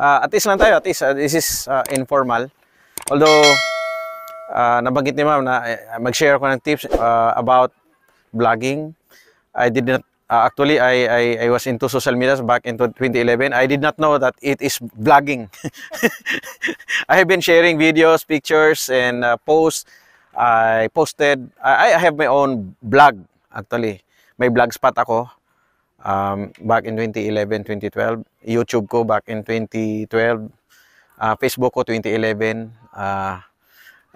uh, at least lang tayo, at least uh, this is uh, informal. Although, uh, nabanggit ni ma'am na uh, mag-share ko ng tips uh, about vlogging. I did not, uh, actually, I, I, I was into social media back into 2011. I did not know that it is vlogging. I have been sharing videos, pictures, and uh, posts. I posted, I, I have my own blog actually. May blogspot ako um, back in 2011, 2012. YouTube ko back in 2012. Uh, Facebook ko 2011. Uh,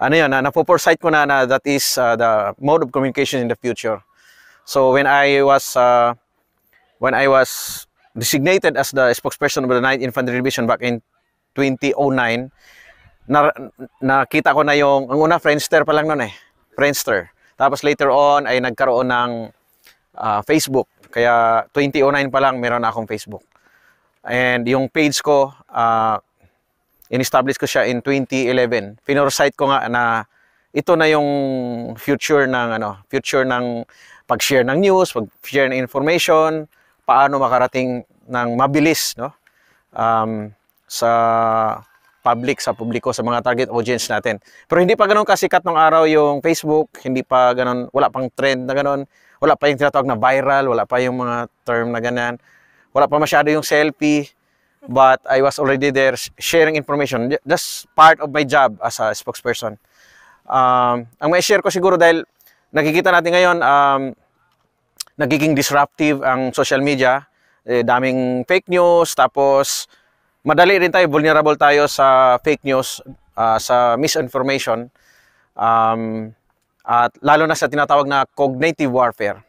ano yun, na, napo-foresight ko na na that is uh, the mode of communication in the future. So when I was uh, when I was designated as the spokesperson of the 9th Infantry Division back in 2009, na, nakita ko na yung, ang una Friendster pa lang noon eh, Friendster. Tapos later on ay nagkaroon ng uh, Facebook. Kaya 2009 pa lang meron na akong Facebook. And yung page ko, uh, in-establish ko siya in 2011. Pinorsight ko nga na ito na yung future ng ano, future ng pag-share ng news, pag-share ng information, paano makarating ng mabilis no? Um, sa public sa publiko sa mga target audience natin. Pero hindi pa ganoon kasikat nung araw yung Facebook, hindi pa ganoon, wala pang trend na ganoon, wala pa yung tinatawag na viral, wala pa yung mga term na ganyan. Wala pa masyado yung selfie, but I was already there sharing information. Just part of my job as a spokesperson. Um, ang may share ko siguro dahil nakikita natin ngayon um, nagiging disruptive ang social media, eh, daming fake news, tapos madali rin tayo, vulnerable tayo sa fake news, uh, sa misinformation, um, at lalo na sa tinatawag na cognitive warfare.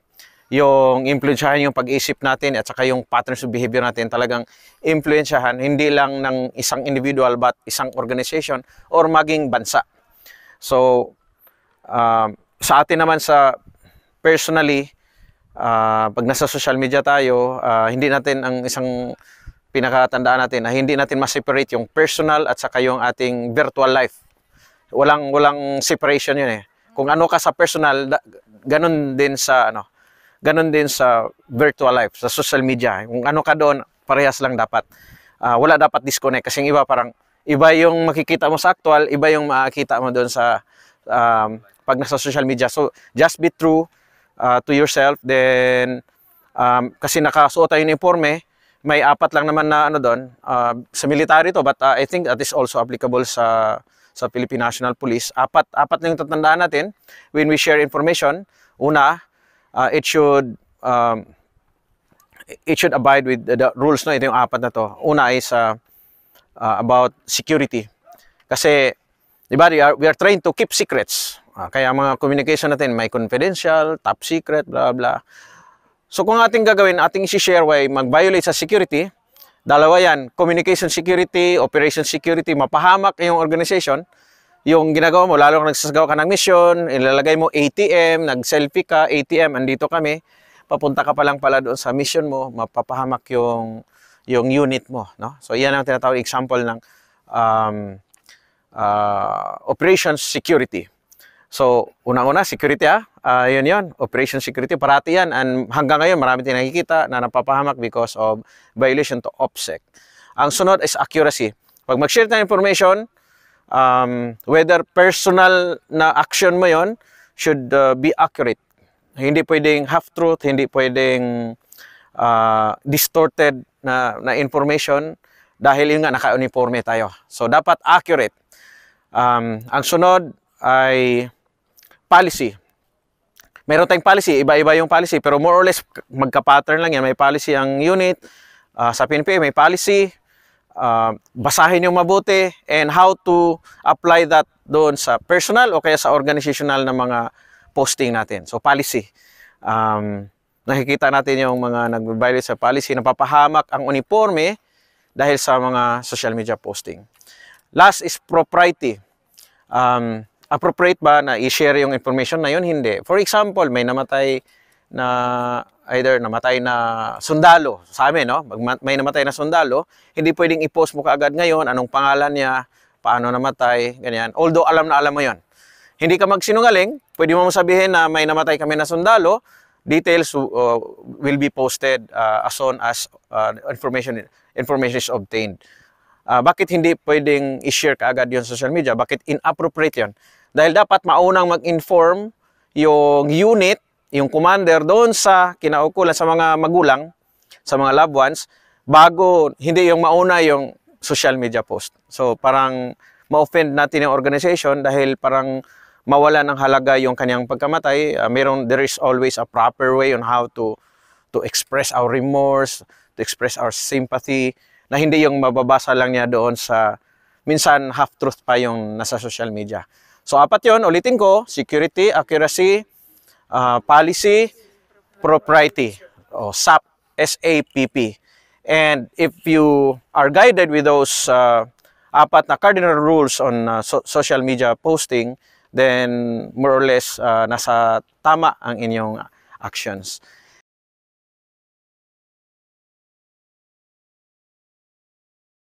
Yung impluensyahan yung pag-isip natin at saka yung patterns of behavior natin talagang impluensyahan hindi lang ng isang individual but isang organization or maging bansa. So, uh, sa atin naman sa personally, uh, pag nasa social media tayo, uh, hindi natin ang isang pinakatandaan natin na hindi natin ma-separate yung personal at saka yung ating virtual life. Walang walang separation yun eh. Kung ano ka sa personal, ganun din sa ano, ganun din sa virtual life, sa social media. Kung ano ka doon, parehas lang dapat. Uh, wala dapat disconnect kasi yung iba parang iba yung makikita mo sa actual, iba yung makikita mo doon sa um, pag nasa social media. So just be true uh, to yourself then um, kasi nakasuot tayo ng uniforme, may apat lang naman na ano doon uh, sa military to but uh, I think that is also applicable sa sa Philippine National Police. Apat apat lang tatandaan natin when we share information. Una, uh, it should um, it should abide with the, the rules no ito yung apat na to. Una is uh, uh, about security. Kasi di ba we are, we are trained to keep secrets. Uh, kaya mga communication natin may confidential, top secret, blah blah. So kung ating gagawin, ating i share way mag-violate sa security, dalawa yan, communication security, operation security, mapahamak yung organization, yung ginagawa mo, lalo kung nagsasagawa ka ng mission, ilalagay mo ATM, nag-selfie ka, ATM, andito kami, papunta ka pa lang pala doon sa mission mo, mapapahamak yung, yung unit mo. No? So yan ang tinatawag example ng um, uh, operations security. So, una-una, security ha, ah uh, yun yun, operation security, parati yan. And hanggang ngayon, marami tayong nakikita na napapahamak because of violation to OPSEC. Ang sunod is accuracy. Pag mag-share tayo information, um, whether personal na action mo yon should uh, be accurate. Hindi pwedeng half-truth, hindi pwedeng uh, distorted na, na information dahil yun nga, naka-uniforme tayo. So, dapat accurate. Um, ang sunod ay policy meron tayong policy, iba-iba yung policy, pero more or less magka-pattern lang yan. May policy ang unit, uh, sa PNP may policy, uh, basahin yung mabuti, and how to apply that doon sa personal o kaya sa organizational na mga posting natin. So policy. Um, nakikita natin yung mga nag-violate sa policy, napapahamak ang uniforme dahil sa mga social media posting. Last is propriety. Um, appropriate ba na i-share yung information na yun? Hindi. For example, may namatay na either namatay na sundalo sa amin, no? may namatay na sundalo, hindi pwedeng i-post mo kaagad ngayon anong pangalan niya, paano namatay, ganyan. Although alam na alam mo 'yon. Hindi ka magsinungaling, pwede mo sabihin na may namatay kami na sundalo, details uh, will be posted uh, as soon as uh, information information is obtained. Uh, bakit hindi pwedeng i-share kaagad yon social media? Bakit inappropriate yon? Dahil dapat maunang mag-inform yung unit, yung commander doon sa kinaukulan sa mga magulang, sa mga loved ones, bago hindi yung mauna yung social media post. So parang ma-offend natin yung organization dahil parang mawala ng halaga yung kanyang pagkamatay. Uh, ah, meron, there is always a proper way on how to to express our remorse, to express our sympathy, na hindi yung mababasa lang niya doon sa minsan half-truth pa yung nasa social media. So apat yon ulitin ko, security, accuracy, uh, policy, propriety, o oh, SAP, S-A-P-P. And if you are guided with those uh, apat na cardinal rules on uh, so social media posting, then more or less uh, nasa tama ang inyong actions.